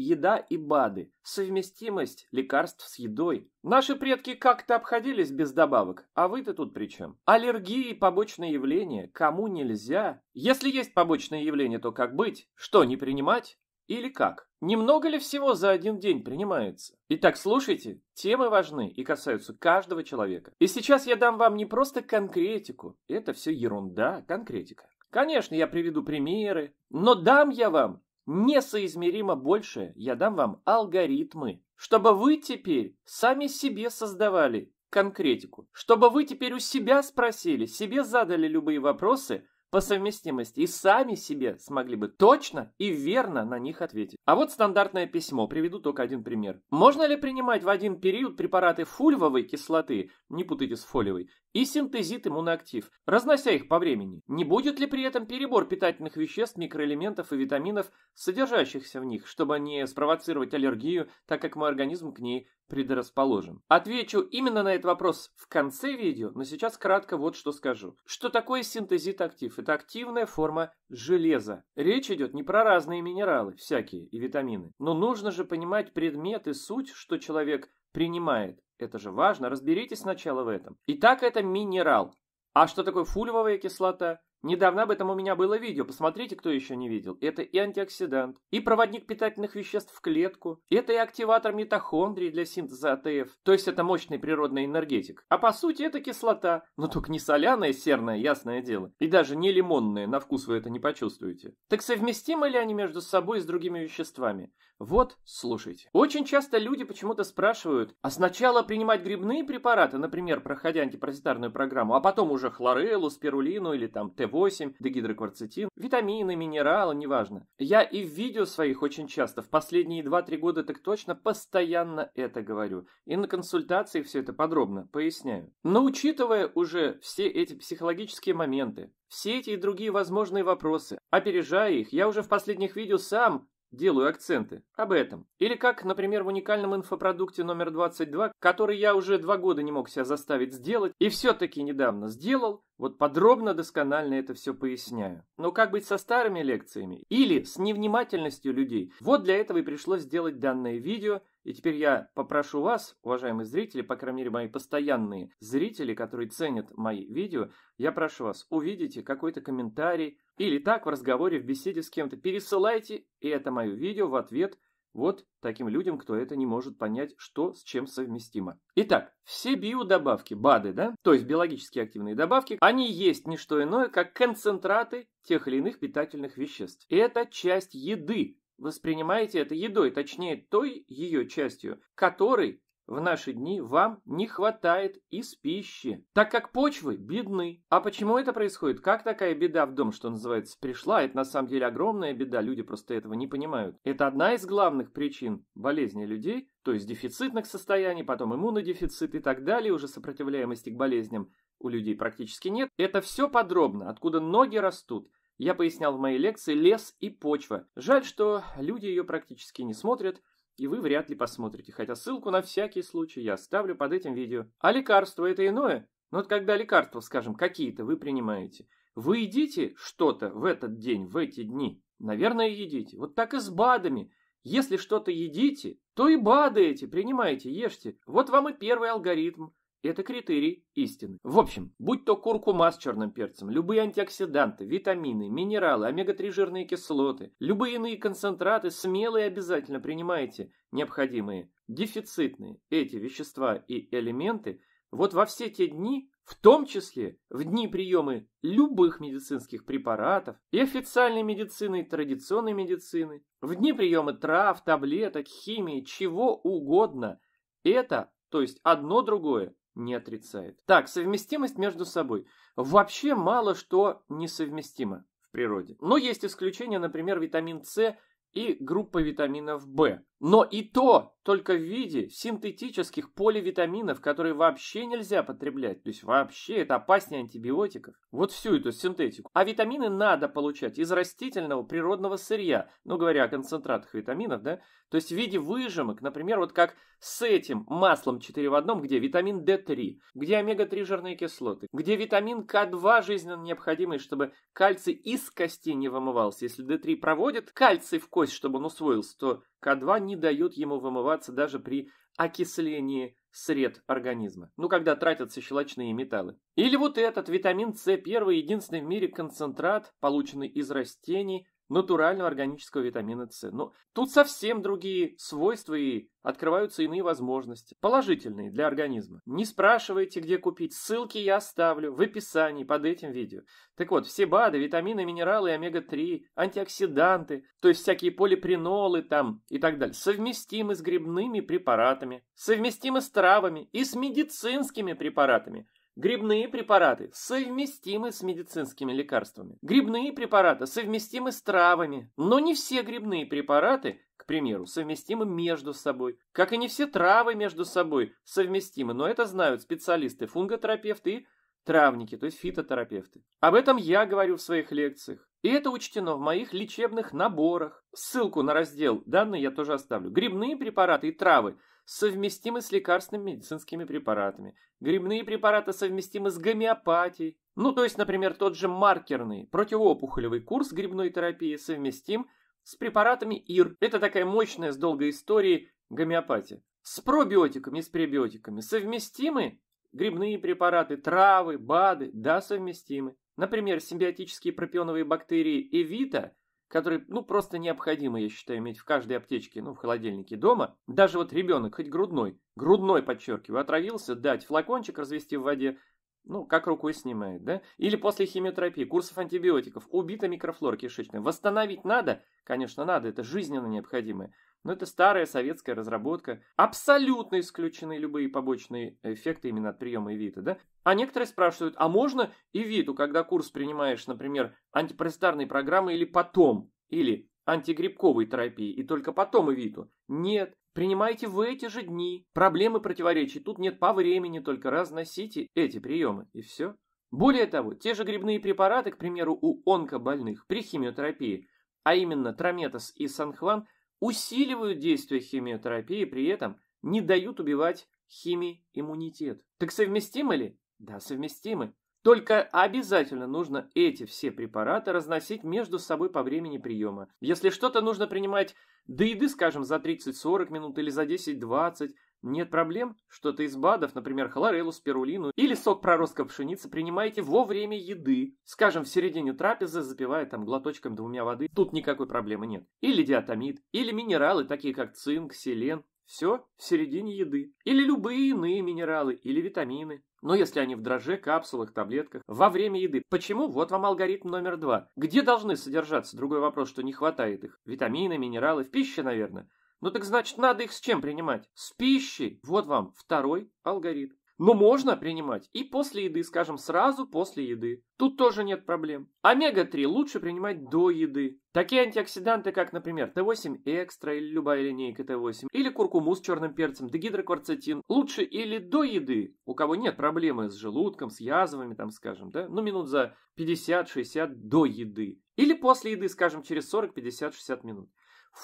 еда и БАДы, совместимость лекарств с едой. Наши предки как-то обходились без добавок, а вы-то тут при чем? Аллергии и побочные явления, кому нельзя? Если есть побочные явления, то как быть? Что, не принимать? Или как? Немного ли всего за один день принимается? Итак, слушайте, темы важны и касаются каждого человека. И сейчас я дам вам не просто конкретику, это все ерунда, конкретика. Конечно, я приведу примеры, но дам я вам несоизмеримо больше я дам вам алгоритмы, чтобы вы теперь сами себе создавали конкретику, чтобы вы теперь у себя спросили, себе задали любые вопросы – по совместимости и сами себе смогли бы точно и верно на них ответить. А вот стандартное письмо, приведу только один пример. Можно ли принимать в один период препараты фульвовой кислоты, не путайте с фолиевой, и синтезит иммуноактив, разнося их по времени? Не будет ли при этом перебор питательных веществ, микроэлементов и витаминов, содержащихся в них, чтобы не спровоцировать аллергию, так как мой организм к ней предрасположен? Отвечу именно на этот вопрос в конце видео, но сейчас кратко вот что скажу. Что такое синтезит актив? Это активная форма железа. Речь идет не про разные минералы всякие и витамины. Но нужно же понимать предмет и суть, что человек принимает. Это же важно, разберитесь сначала в этом. Итак, это минерал. А что такое фульвовая кислота? Недавно об этом у меня было видео, посмотрите, кто еще не видел. Это и антиоксидант, и проводник питательных веществ в клетку, это и активатор митохондрий для синтеза АТФ, то есть это мощный природный энергетик. А по сути это кислота, но только не соляная, серная, ясное дело, и даже не лимонная, на вкус вы это не почувствуете. Так совместимы ли они между собой и с другими веществами? Вот, слушайте. Очень часто люди почему-то спрашивают, а сначала принимать грибные препараты, например, проходя антипаразитарную программу, а потом уже хлореллу, спирулину или там ТП, б дегидрокварцетин, витамины, минералы, неважно. Я и в видео своих очень часто, в последние 2-3 года так точно, постоянно это говорю. И на консультации все это подробно поясняю. Но учитывая уже все эти психологические моменты, все эти и другие возможные вопросы, опережая их, я уже в последних видео сам Делаю акценты. Об этом. Или как, например, в уникальном инфопродукте номер 22, который я уже два года не мог себя заставить сделать, и все-таки недавно сделал, вот подробно, досконально это все поясняю. Но как быть со старыми лекциями? Или с невнимательностью людей? Вот для этого и пришлось сделать данное видео. И теперь я попрошу вас, уважаемые зрители, по крайней мере мои постоянные зрители, которые ценят мои видео, я прошу вас, увидите какой-то комментарий или так в разговоре, в беседе с кем-то, пересылайте и это мое видео в ответ – вот таким людям, кто это не может понять, что с чем совместимо. Итак, все биодобавки, БАДы, да, то есть биологически активные добавки, они есть не что иное, как концентраты тех или иных питательных веществ. Это часть еды. Воспринимаете это едой, точнее той ее частью, которой в наши дни вам не хватает из пищи, так как почвы бедны. А почему это происходит? Как такая беда в дом, что называется, пришла? Это на самом деле огромная беда, люди просто этого не понимают. Это одна из главных причин болезни людей, то есть дефицитных состояний, потом иммунодефицит и так далее, уже сопротивляемости к болезням у людей практически нет. Это все подробно, откуда ноги растут. Я пояснял в моей лекции «Лес и почва». Жаль, что люди ее практически не смотрят, и вы вряд ли посмотрите, хотя ссылку на всякий случай я оставлю под этим видео. А лекарство это иное? Но ну вот когда лекарства, скажем, какие-то вы принимаете, вы едите что-то в этот день, в эти дни? Наверное, едите. Вот так и с БАДами. Если что-то едите, то и бады эти принимаете, ешьте. Вот вам и первый алгоритм. Это критерий истины. В общем, будь то куркума с черным перцем, любые антиоксиданты, витамины, минералы, омега-3 жирные кислоты, любые иные концентраты смело и обязательно принимайте, необходимые, дефицитные эти вещества и элементы вот во все те дни, в том числе в дни приема любых медицинских препаратов и официальной медицины, и традиционной медицины, в дни приема трав, таблеток, химии, чего угодно, это то есть одно другое не отрицает. Так, совместимость между собой. Вообще мало что несовместимо в природе. Но есть исключения, например, витамин С и группа витаминов В, но и то только в виде синтетических поливитаминов, которые вообще нельзя потреблять. То есть вообще это опаснее антибиотиков. Вот всю эту синтетику. А витамины надо получать из растительного природного сырья. Ну, говоря о концентратах витаминов, да? То есть в виде выжимок, например, вот как с этим маслом 4 в одном, где витамин D3, где омега-3 жирные кислоты, где витамин К2 жизненно необходимый, чтобы кальций из кости не вымывался. Если D3 проводит кальций в кость, чтобы он усвоился, то к2 не дают ему вымываться даже при окислении сред организма, ну когда тратятся щелочные металлы. Или вот этот витамин С, первый единственный в мире концентрат, полученный из растений, натурального органического витамина С. Но ну, тут совсем другие свойства и открываются иные возможности, положительные для организма. Не спрашивайте, где купить, ссылки я оставлю в описании под этим видео. Так вот, все БАДы, витамины, минералы омега-3, антиоксиданты, то есть всякие полипринолы там и так далее, совместимы с грибными препаратами, совместимы с травами и с медицинскими препаратами. Грибные препараты совместимы с медицинскими лекарствами. Грибные препараты совместимы с травами. Но не все грибные препараты, к примеру, совместимы между собой. Как и не все травы между собой совместимы, но это знают специалисты, фунготерапевты и травники, то есть фитотерапевты. Об этом я говорю в своих лекциях. И это учтено в моих лечебных наборах. Ссылку на раздел данные я тоже оставлю. Грибные препараты и травы – совместимы с лекарственными медицинскими препаратами. Грибные препараты совместимы с гомеопатией. Ну, то есть, например, тот же маркерный противоопухолевый курс грибной терапии совместим с препаратами ИР. Это такая мощная с долгой историей гомеопатия. С пробиотиками с пребиотиками совместимы грибные препараты, травы, БАДы, да, совместимы. Например, симбиотические пропионовые бактерии Эвита который, ну, просто необходимо, я считаю, иметь в каждой аптечке, ну, в холодильнике дома. Даже вот ребенок, хоть грудной, грудной, подчеркиваю, отравился, дать флакончик развести в воде, ну, как рукой снимает, да? Или после химиотерапии, курсов антибиотиков, убита микрофлора кишечная. Восстановить надо? Конечно, надо, это жизненно необходимое. Но это старая советская разработка. Абсолютно исключены любые побочные эффекты именно от приема Эвита, да? А некоторые спрашивают, а можно Эвиту, когда курс принимаешь, например, антипаразитарной программы или потом? Или антигрибковой терапии и только потом Эвиту? Нет, принимайте в эти же дни. Проблемы противоречий тут нет по времени, только разносите эти приемы и все. Более того, те же грибные препараты, к примеру, у онкобольных при химиотерапии, а именно трометос и санхван – усиливают действие химиотерапии, при этом не дают убивать химии иммунитет. Так совместимы ли? Да, совместимы. Только обязательно нужно эти все препараты разносить между собой по времени приема. Если что-то нужно принимать до еды, скажем, за 30-40 минут или за 10-20, нет проблем, что-то из БАДов, например, хлореллу, спирулину или сок проростка пшеницы принимаете во время еды. Скажем, в середине трапезы, запивая там глоточком двумя воды, тут никакой проблемы нет. Или диатомид, или минералы, такие как цинк, селен. Все в середине еды. Или любые иные минералы, или витамины. Но если они в дроже, капсулах, таблетках, во время еды. Почему? Вот вам алгоритм номер два. Где должны содержаться? Другой вопрос, что не хватает их. Витамины, минералы, в пище, наверное. Ну так значит, надо их с чем принимать? С пищей. Вот вам второй алгоритм. Но можно принимать и после еды, скажем, сразу после еды. Тут тоже нет проблем. Омега-3 лучше принимать до еды. Такие антиоксиданты, как, например, Т8 экстра или любая линейка Т8, или куркуму с черным перцем, дегидрокварцетин, лучше или до еды, у кого нет проблемы с желудком, с язвами, там, скажем, да, ну, минут за 50-60 до еды. Или после еды, скажем, через 40, 50, 60 минут.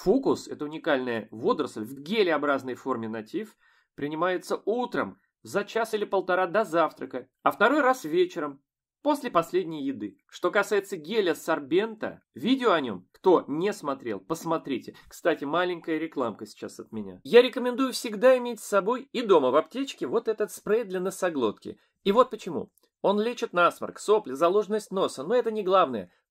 Фукус – это уникальная водоросль в гелеобразной форме натив, принимается утром, за час или полтора до завтрака, а второй раз вечером, после последней еды. Что касается геля сорбента, видео о нем, кто не смотрел, посмотрите. Кстати, маленькая рекламка сейчас от меня. Я рекомендую всегда иметь с собой и дома в аптечке вот этот спрей для носоглотки. И вот почему. Он лечит насморк, сопли, заложенность носа, но это не главное.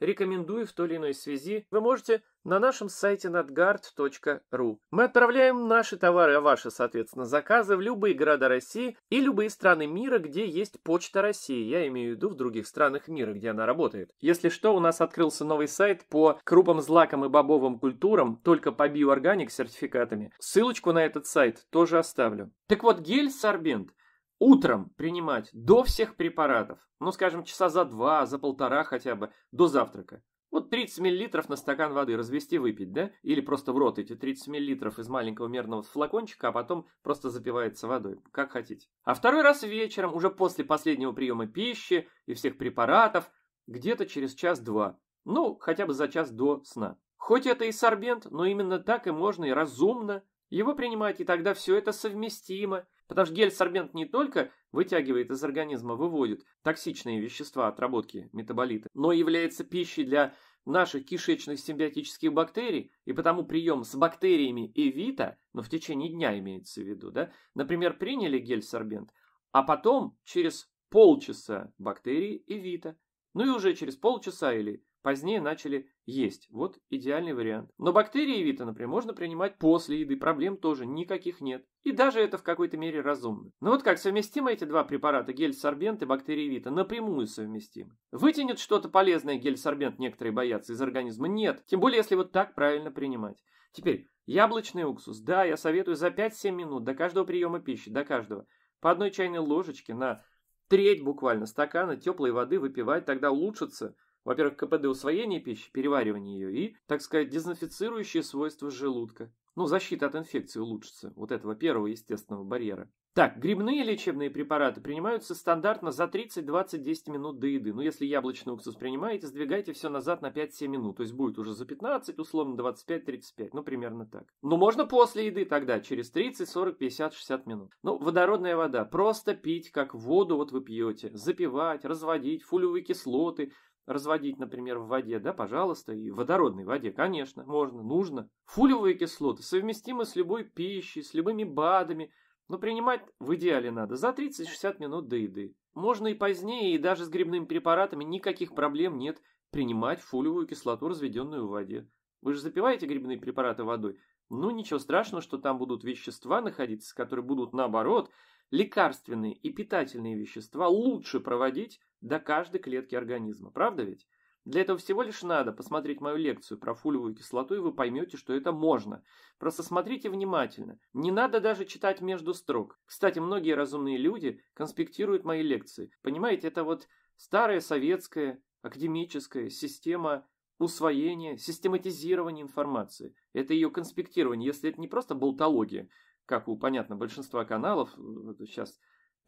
рекомендую в той или иной связи, вы можете на нашем сайте nadgard.ru. Мы отправляем наши товары, а ваши, соответственно, заказы в любые города России и любые страны мира, где есть Почта России. Я имею в виду в других странах мира, где она работает. Если что, у нас открылся новый сайт по крупам, злакам и бобовым культурам, только по биоорганик сертификатами. Ссылочку на этот сайт тоже оставлю. Так вот, гель-сорбент утром принимать до всех препаратов, ну, скажем, часа за два, за полтора хотя бы, до завтрака. Вот 30 мл на стакан воды развести выпить, да? Или просто в рот эти 30 мл из маленького мерного флакончика, а потом просто запивается водой, как хотите. А второй раз вечером, уже после последнего приема пищи и всех препаратов, где-то через час-два, ну, хотя бы за час до сна. Хоть это и сорбент, но именно так и можно и разумно его принимать, и тогда все это совместимо, потому что гель-сорбент не только вытягивает из организма, выводит токсичные вещества отработки метаболита, но и является пищей для наших кишечных симбиотических бактерий, и потому прием с бактериями эвита, но ну, в течение дня имеется в виду, да, например, приняли гель-сорбент, а потом через полчаса бактерии эвита – ну и уже через полчаса или позднее начали есть. Вот идеальный вариант. Но бактерии и витамины можно принимать после еды, проблем тоже никаких нет. И даже это в какой-то мере разумно. Но ну вот как совместимы эти два препарата, гель-сорбент и бактерии вита, напрямую совместимы. Вытянет что-то полезное гель-сорбент, некоторые боятся, из организма? Нет. Тем более, если вот так правильно принимать. Теперь, яблочный уксус. Да, я советую за 5-7 минут до каждого приема пищи, до каждого. По одной чайной ложечке на треть буквально стакана теплой воды выпивать, тогда улучшится, во-первых, КПД усвоения пищи, переваривания ее и, так сказать, дезинфицирующие свойства желудка. Ну, защита от инфекции улучшится, вот этого первого естественного барьера. Так, грибные лечебные препараты принимаются стандартно за 30-20-10 минут до еды. Ну, если яблочный уксус принимаете, сдвигайте все назад на 5-7 минут. То есть будет уже за 15, условно 25-35. Ну, примерно так. Но ну, можно после еды тогда, через 30, 40, 50, 60 минут. Ну, водородная вода. Просто пить, как воду вот вы пьете. Запивать, разводить, фулевые кислоты разводить, например, в воде, да, пожалуйста, и в водородной воде, конечно, можно, нужно. Фулевые кислоты совместимы с любой пищей, с любыми БАДами, но принимать в идеале надо за 30-60 минут до еды. Можно и позднее, и даже с грибными препаратами никаких проблем нет принимать фолиевую кислоту, разведенную в воде. Вы же запиваете грибные препараты водой. Ну, ничего страшного, что там будут вещества находиться, которые будут, наоборот, лекарственные и питательные вещества лучше проводить до каждой клетки организма. Правда ведь? Для этого всего лишь надо посмотреть мою лекцию про фулевую кислоту, и вы поймете, что это можно. Просто смотрите внимательно. Не надо даже читать между строк. Кстати, многие разумные люди конспектируют мои лекции. Понимаете, это вот старая советская академическая система усвоения, систематизирования информации. Это ее конспектирование, если это не просто болтология, как у, понятно, большинства каналов э, сейчас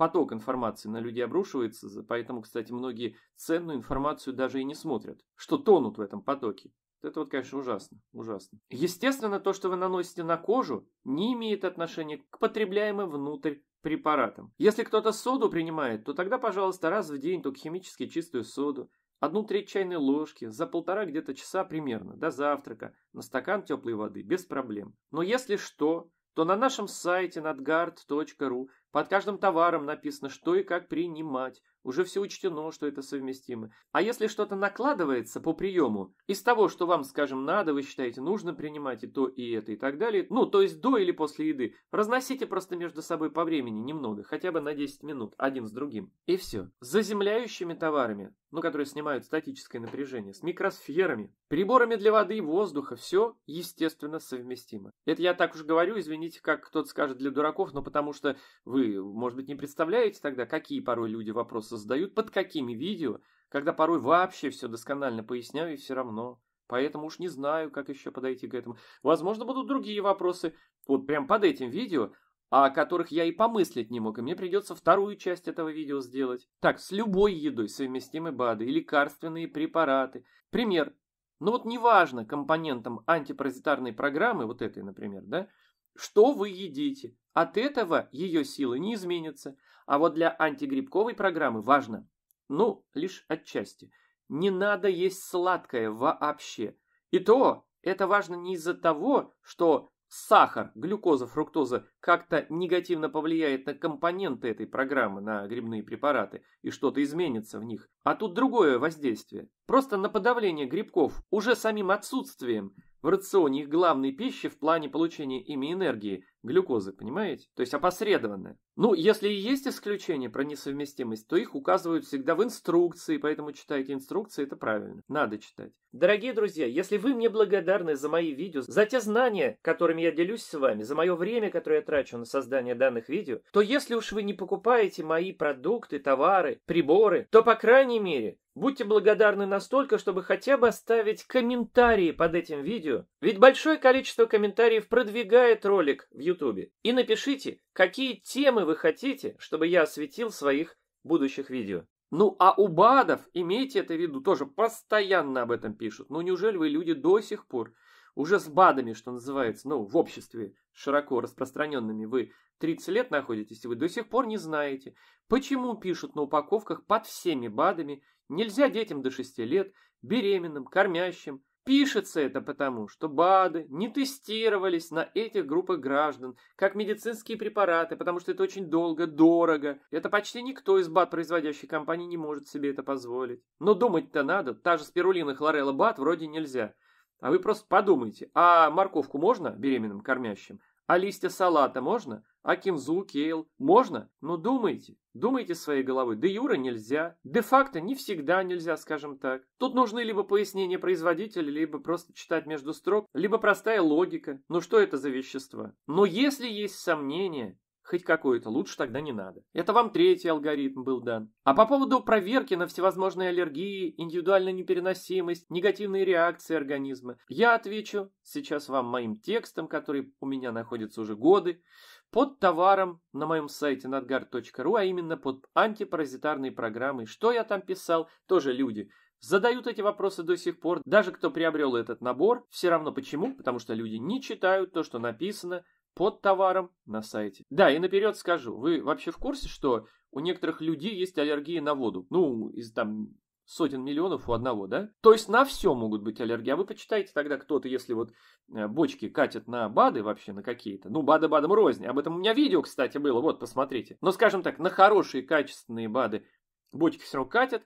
поток информации на людей обрушивается, поэтому, кстати, многие ценную информацию даже и не смотрят, что тонут в этом потоке. Это вот, конечно, ужасно, ужасно. Естественно, то, что вы наносите на кожу, не имеет отношения к потребляемым внутрь препаратам. Если кто-то соду принимает, то тогда, пожалуйста, раз в день только химически чистую соду, одну треть чайной ложки, за полтора где-то часа примерно, до завтрака, на стакан теплой воды, без проблем. Но если что, то на нашем сайте nadgard.ru под каждым товаром написано, что и как принимать. Уже все учтено, что это совместимо. А если что-то накладывается по приему, из того, что вам, скажем, надо, вы считаете, нужно принимать и то, и это, и так далее, ну, то есть до или после еды, разносите просто между собой по времени немного, хотя бы на 10 минут, один с другим. И все. С заземляющими товарами, ну, которые снимают статическое напряжение, с микросферами, приборами для воды и воздуха, все, естественно, совместимо. Это я так уж говорю, извините, как кто-то скажет для дураков, но потому что вы может быть, не представляете тогда, какие порой люди вопросы задают, под какими видео, когда порой вообще все досконально поясняю и все равно. Поэтому уж не знаю, как еще подойти к этому. Возможно, будут другие вопросы, вот прям под этим видео, о которых я и помыслить не мог, и мне придется вторую часть этого видео сделать. Так, с любой едой совместимы БАДы и лекарственные препараты. Пример. Ну вот неважно компонентом антипаразитарной программы, вот этой, например, да, что вы едите. От этого ее силы не изменятся, а вот для антигрибковой программы важно, ну, лишь отчасти, не надо есть сладкое вообще. И то это важно не из-за того, что сахар, глюкоза, фруктоза как-то негативно повлияет на компоненты этой программы, на грибные препараты, и что-то изменится в них. А тут другое воздействие. Просто на подавление грибков уже самим отсутствием в рационе их главной пищи в плане получения ими энергии, глюкозы, понимаете? То есть опосредованное. Ну, если и есть исключения про несовместимость, то их указывают всегда в инструкции, поэтому читайте инструкции, это правильно, надо читать. Дорогие друзья, если вы мне благодарны за мои видео, за те знания, которыми я делюсь с вами, за мое время, которое я потрачу на создание данных видео, то если уж вы не покупаете мои продукты, товары, приборы, то, по крайней мере, будьте благодарны настолько, чтобы хотя бы оставить комментарии под этим видео, ведь большое количество комментариев продвигает ролик в YouTube. И напишите, какие темы вы хотите, чтобы я осветил в своих будущих видео. Ну, а у БАДов, имейте это в виду, тоже постоянно об этом пишут. Ну, неужели вы люди до сих пор уже с БАДами, что называется, ну, в обществе широко распространенными, вы 30 лет находитесь, и вы до сих пор не знаете, почему пишут на упаковках под всеми БАДами «нельзя детям до 6 лет», «беременным», «кормящим». Пишется это потому, что БАДы не тестировались на этих группах граждан, как медицинские препараты, потому что это очень долго, дорого. Это почти никто из БАД-производящей компании не может себе это позволить. Но думать-то надо, та же спирулина хлорелла БАД вроде нельзя. А вы просто подумайте, а морковку можно беременным кормящим? А листья салата можно? А кинзу, кейл можно? Ну думайте, думайте своей головой. Де юра нельзя, де-факто не всегда нельзя, скажем так. Тут нужны либо пояснения производителя, либо просто читать между строк, либо простая логика. Ну что это за вещества? Но если есть сомнения, Хоть какой-то, лучше тогда не надо. Это вам третий алгоритм был дан. А по поводу проверки на всевозможные аллергии, индивидуальную непереносимость, негативные реакции организма, я отвечу сейчас вам моим текстом, который у меня находится уже годы, под товаром на моем сайте надгар.ру, а именно под антипаразитарной программой. Что я там писал, тоже люди Задают эти вопросы до сих пор, даже кто приобрел этот набор, все равно почему, потому что люди не читают то, что написано под товаром на сайте. Да, и наперед скажу, вы вообще в курсе, что у некоторых людей есть аллергии на воду? Ну, из там сотен миллионов у одного, да? То есть на все могут быть аллергии. А вы почитайте тогда кто-то, если вот э, бочки катят на БАДы вообще, на какие-то. Ну, БАДы БАДом рознь. Об этом у меня видео, кстати, было. Вот, посмотрите. Но, скажем так, на хорошие качественные БАДы бочки все равно катят.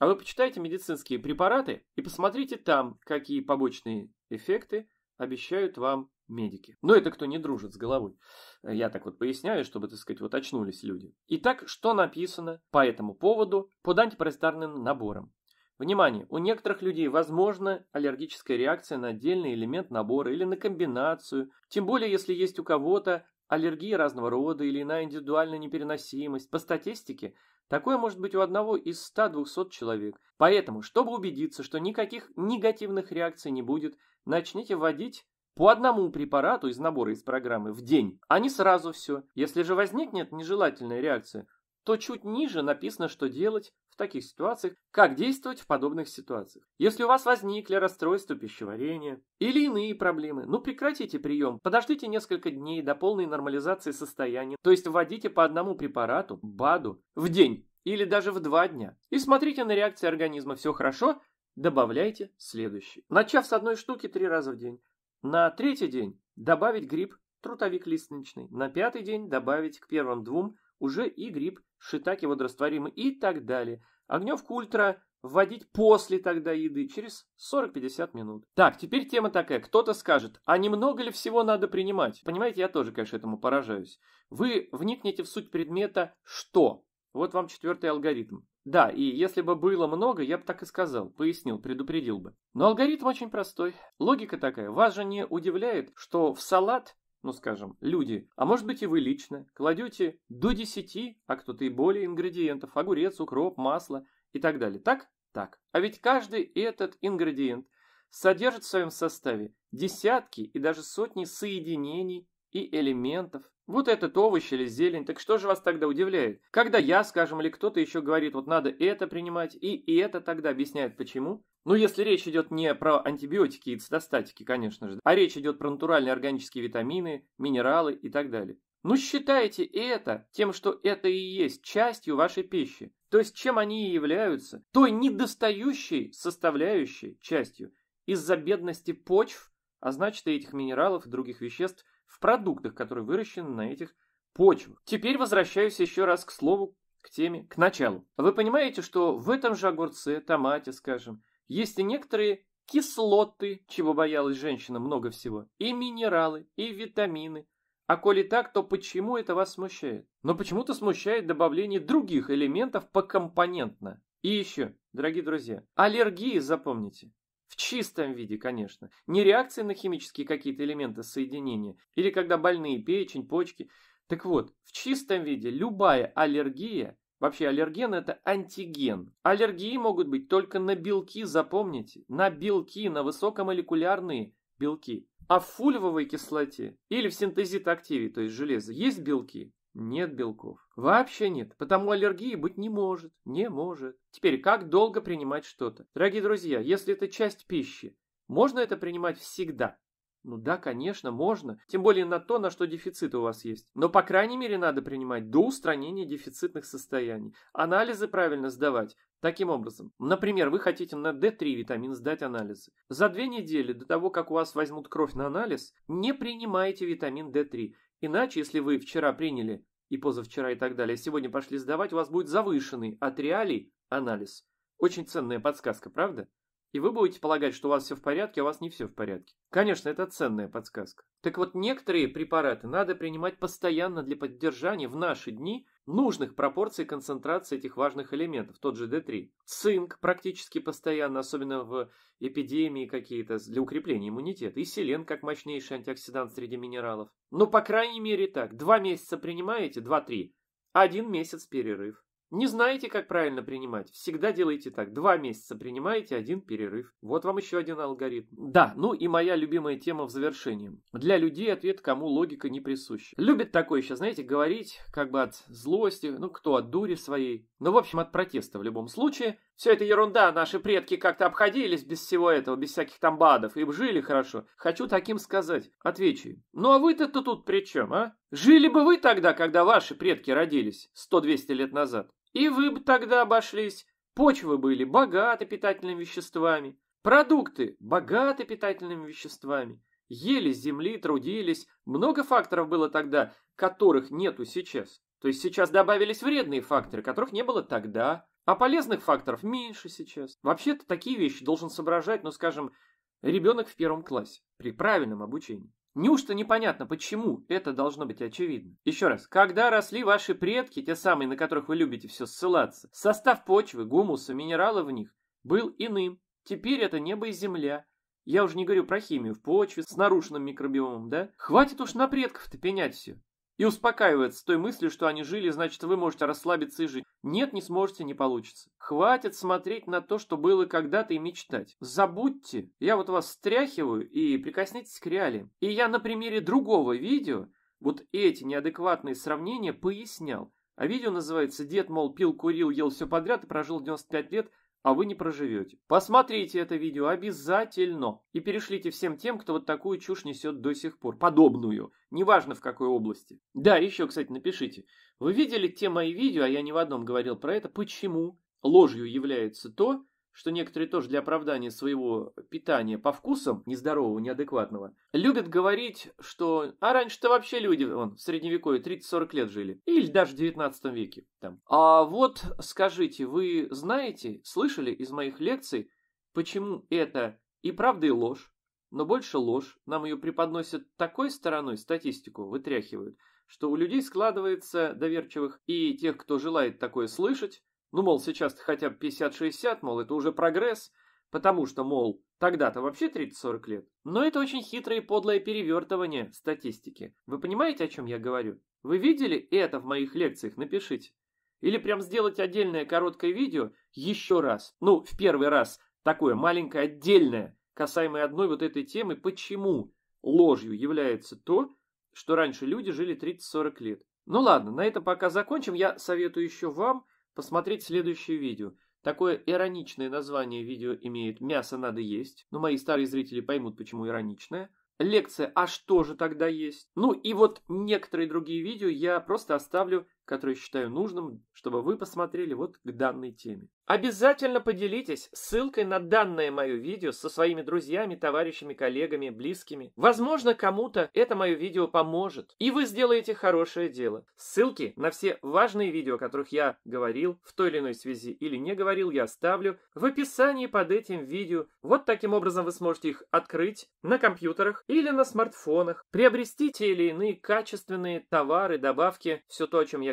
А вы почитайте медицинские препараты и посмотрите там, какие побочные эффекты обещают вам медики. Но это кто не дружит с головой. Э, я так вот поясняю, чтобы, так сказать, вот очнулись люди. Итак, что написано по этому поводу под антипаразитарным набором? Внимание! У некоторых людей возможна аллергическая реакция на отдельный элемент набора или на комбинацию, тем более если есть у кого-то аллергии разного рода или на индивидуальную непереносимость. По статистике, такое может быть у одного из 100-200 человек. Поэтому, чтобы убедиться, что никаких негативных реакций не будет, начните вводить по одному препарату из набора из программы в день, а не сразу все. Если же возникнет нежелательная реакция, то чуть ниже написано, что делать в таких ситуациях, как действовать в подобных ситуациях. Если у вас возникли расстройства пищеварения или иные проблемы, ну прекратите прием, подождите несколько дней до полной нормализации состояния, то есть вводите по одному препарату, БАДу, в день или даже в два дня. И смотрите на реакции организма, все хорошо, добавляйте следующий. Начав с одной штуки три раза в день, на третий день добавить гриб трутовик лиственничный. На пятый день добавить к первым двум уже и гриб шитаки водорастворимый и так далее. Огневку ультра вводить после тогда еды, через 40-50 минут. Так, теперь тема такая. Кто-то скажет, а немного ли всего надо принимать? Понимаете, я тоже, конечно, этому поражаюсь. Вы вникнете в суть предмета «что». Вот вам четвертый алгоритм. Да, и если бы было много, я бы так и сказал, пояснил, предупредил бы. Но алгоритм очень простой. Логика такая. Вас же не удивляет, что в салат ну, скажем, люди, а может быть и вы лично, кладете до 10, а кто-то и более ингредиентов, огурец, укроп, масло и так далее. Так? Так. А ведь каждый этот ингредиент содержит в своем составе десятки и даже сотни соединений и элементов, вот этот овощ или зелень, так что же вас тогда удивляет? Когда я, скажем, или кто-то еще говорит, вот надо это принимать, и и это тогда объясняет почему? Ну, если речь идет не про антибиотики и цитостатики, конечно же, а речь идет про натуральные органические витамины, минералы и так далее. Ну, считайте это тем, что это и есть частью вашей пищи, то есть чем они и являются, той недостающей составляющей частью из-за бедности почв, а значит и этих минералов и других веществ – в продуктах, которые выращены на этих почвах. Теперь возвращаюсь еще раз к слову, к теме, к началу. Вы понимаете, что в этом же огурце, томате, скажем, есть и некоторые кислоты, чего боялась женщина много всего, и минералы, и витамины. А коли так, то почему это вас смущает? Но почему-то смущает добавление других элементов покомпонентно. И еще, дорогие друзья, аллергии запомните. В чистом виде, конечно. Не реакции на химические какие-то элементы соединения, или когда больные печень, почки. Так вот, в чистом виде любая аллергия, вообще аллерген это антиген. Аллергии могут быть только на белки, запомните, на белки, на высокомолекулярные белки. А в фульвовой кислоте или в синтезит активе, то есть железа, есть белки? Нет белков. Вообще нет, потому аллергии быть не может, не может. Теперь, как долго принимать что-то? Дорогие друзья, если это часть пищи, можно это принимать всегда? Ну да, конечно, можно, тем более на то, на что дефицит у вас есть. Но, по крайней мере, надо принимать до устранения дефицитных состояний. Анализы правильно сдавать. Таким образом, например, вы хотите на D3 витамин сдать анализы. За две недели до того, как у вас возьмут кровь на анализ, не принимайте витамин D3. Иначе, если вы вчера приняли и позавчера и так далее, сегодня пошли сдавать, у вас будет завышенный от реалий анализ. Очень ценная подсказка, правда? И вы будете полагать, что у вас все в порядке, а у вас не все в порядке. Конечно, это ценная подсказка. Так вот, некоторые препараты надо принимать постоянно для поддержания в наши дни – нужных пропорций концентрации этих важных элементов, тот же D3. Цинк практически постоянно, особенно в эпидемии какие-то, для укрепления иммунитета. И селен, как мощнейший антиоксидант среди минералов. Но ну, по крайней мере так. Два месяца принимаете, два-три. Один месяц перерыв. Не знаете, как правильно принимать? Всегда делайте так. Два месяца принимаете, один перерыв. Вот вам еще один алгоритм. Да, ну и моя любимая тема в завершении. Для людей ответ, кому логика не присуща. Любит такое еще, знаете, говорить как бы от злости, ну кто от дури своей. Ну, в общем, от протеста в любом случае. Все это ерунда, наши предки как-то обходились без всего этого, без всяких там бадов, и жили хорошо. Хочу таким сказать. Отвечу Ну а вы-то тут при чем, а? Жили бы вы тогда, когда ваши предки родились, 100-200 лет назад. И вы бы тогда обошлись. Почвы были богаты питательными веществами, продукты богаты питательными веществами. Ели земли, трудились. Много факторов было тогда, которых нету сейчас. То есть сейчас добавились вредные факторы, которых не было тогда. А полезных факторов меньше сейчас. Вообще-то такие вещи должен соображать, ну, скажем, ребенок в первом классе при правильном обучении. Неужто непонятно, почему это должно быть очевидно? Еще раз, когда росли ваши предки, те самые, на которых вы любите все ссылаться, состав почвы, гумуса, минерала в них был иным. Теперь это небо и земля. Я уже не говорю про химию в почве с нарушенным микробиомом, да? Хватит уж на предков-то пенять все и успокаивается той мыслью, что они жили, значит, вы можете расслабиться и жить. Нет, не сможете, не получится. Хватит смотреть на то, что было когда-то и мечтать. Забудьте, я вот вас стряхиваю и прикоснитесь к реалиям. И я на примере другого видео вот эти неадекватные сравнения пояснял. А видео называется «Дед, мол, пил, курил, ел все подряд и прожил 95 лет а вы не проживете. Посмотрите это видео обязательно и перешлите всем тем, кто вот такую чушь несет до сих пор, подобную, неважно в какой области. Да, еще, кстати, напишите. Вы видели те мои видео, а я ни в одном говорил про это, почему ложью является то, что некоторые тоже для оправдания своего питания по вкусам нездорового, неадекватного, любят говорить, что «а раньше-то вообще люди вон, в Средневековье 30-40 лет жили, или даже в 19 веке». Там. А вот скажите, вы знаете, слышали из моих лекций, почему это и правда и ложь, но больше ложь, нам ее преподносят такой стороной, статистику вытряхивают, что у людей складывается доверчивых и тех, кто желает такое слышать, ну, мол, сейчас хотя бы 50-60, мол, это уже прогресс, потому что, мол, тогда-то вообще 30-40 лет. Но это очень хитрое и подлое перевертывание статистики. Вы понимаете, о чем я говорю? Вы видели это в моих лекциях? Напишите. Или прям сделать отдельное короткое видео еще раз. Ну, в первый раз такое маленькое отдельное, касаемое одной вот этой темы, почему ложью является то, что раньше люди жили 30-40 лет. Ну ладно, на этом пока закончим. Я советую еще вам посмотреть следующее видео. Такое ироничное название видео имеет «Мясо надо есть», но мои старые зрители поймут, почему ироничное. Лекция «А что же тогда есть?». Ну и вот некоторые другие видео я просто оставлю который считаю нужным, чтобы вы посмотрели вот к данной теме. Обязательно поделитесь ссылкой на данное мое видео со своими друзьями, товарищами, коллегами, близкими. Возможно, кому-то это мое видео поможет, и вы сделаете хорошее дело. Ссылки на все важные видео, о которых я говорил в той или иной связи или не говорил, я оставлю в описании под этим видео. Вот таким образом вы сможете их открыть на компьютерах или на смартфонах, приобрести те или иные качественные товары, добавки, все то, о чем я